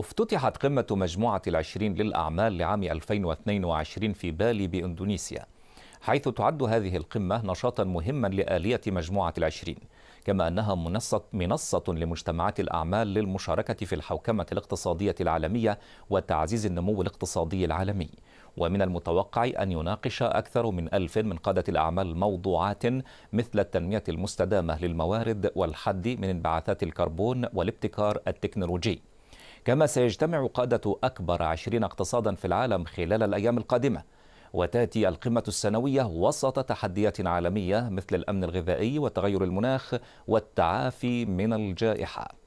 افتتحت قمة مجموعة العشرين للأعمال لعام 2022 في بالي بإندونيسيا حيث تعد هذه القمة نشاطا مهما لآلية مجموعة العشرين كما أنها منصة, منصة لمجتمعات الأعمال للمشاركة في الحوكمة الاقتصادية العالمية وتعزيز النمو الاقتصادي العالمي ومن المتوقع أن يناقش أكثر من ألف من قادة الأعمال موضوعات مثل التنمية المستدامة للموارد والحد من انبعاثات الكربون والابتكار التكنولوجي كما سيجتمع قادة أكبر عشرين اقتصادا في العالم خلال الأيام القادمة وتأتي القمة السنوية وسط تحديات عالمية مثل الأمن الغذائي وتغير المناخ والتعافي من الجائحة